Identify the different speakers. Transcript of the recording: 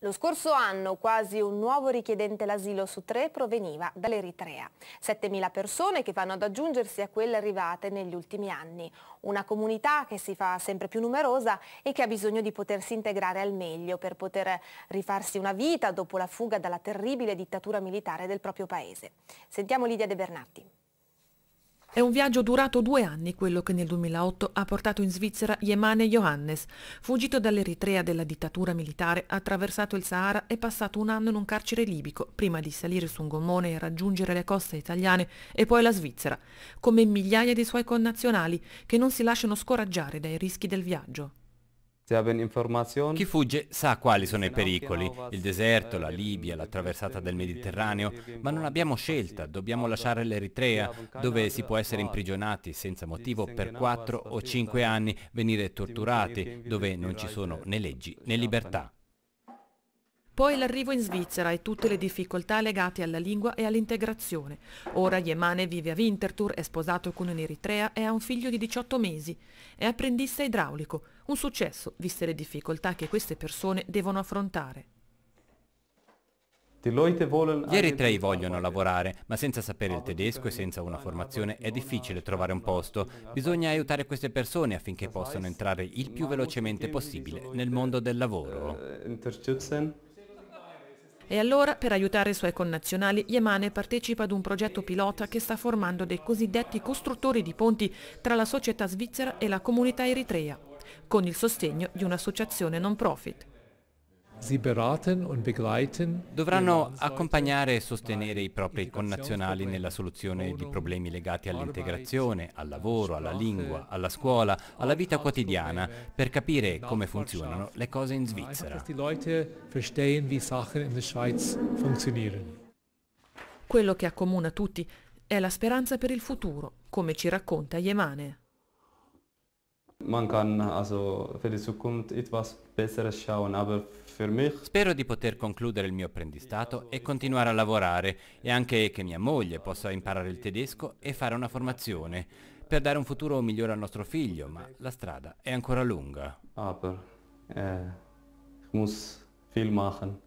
Speaker 1: Lo scorso anno quasi un nuovo richiedente l'asilo su tre proveniva dall'Eritrea. 7.000 persone che vanno ad aggiungersi a quelle arrivate negli ultimi anni. Una comunità che si fa sempre più numerosa e che ha bisogno di potersi integrare al meglio per poter rifarsi una vita dopo la fuga dalla terribile dittatura militare del proprio paese. Sentiamo Lidia De Bernatti. È un viaggio durato due anni quello che nel 2008 ha portato in Svizzera Yemane Johannes, fuggito dall'Eritrea della dittatura militare, attraversato il Sahara e passato un anno in un carcere libico, prima di salire su un gommone e raggiungere le coste italiane e poi la Svizzera, come migliaia di suoi connazionali che non si lasciano scoraggiare dai rischi del viaggio.
Speaker 2: Chi fugge sa quali sono i pericoli, il deserto, la Libia, la traversata del Mediterraneo, ma non abbiamo scelta, dobbiamo lasciare l'Eritrea, dove si può essere imprigionati senza motivo per 4 o 5 anni, venire torturati, dove non ci sono né leggi né libertà.
Speaker 1: Poi l'arrivo in Svizzera e tutte le difficoltà legate alla lingua e all'integrazione. Ora Yemane vive a Winterthur, è sposato con un'eritrea e ha un figlio di 18 mesi. È apprendista idraulico, un successo, viste le difficoltà che queste persone devono affrontare.
Speaker 2: Gli eritrei vogliono lavorare, ma senza sapere il tedesco e senza una formazione è difficile trovare un posto. Bisogna aiutare queste persone affinché possano entrare il più velocemente possibile nel mondo del lavoro. Eh,
Speaker 1: e allora, per aiutare i suoi connazionali, Yemane partecipa ad un progetto pilota che sta formando dei cosiddetti costruttori di ponti tra la società svizzera e la comunità eritrea, con il sostegno di un'associazione non profit.
Speaker 2: Dovranno accompagnare e sostenere i propri connazionali nella soluzione di problemi legati all'integrazione, al lavoro, alla lingua, alla scuola, alla vita quotidiana, per capire come funzionano le cose in Svizzera.
Speaker 1: Quello che accomuna tutti è la speranza per il futuro, come ci racconta Yemane
Speaker 2: man kann also für die Zukunft etwas Besseres schauen, aber für mich... Spero di poter concludere il mio apprendistato e continuare a lavorare e anche che mia moglie possa imparare il tedesco e fare una formazione per dare un futuro migliore al nostro figlio, ma la strada è ancora lunga. Aber eh, ich muss viel machen.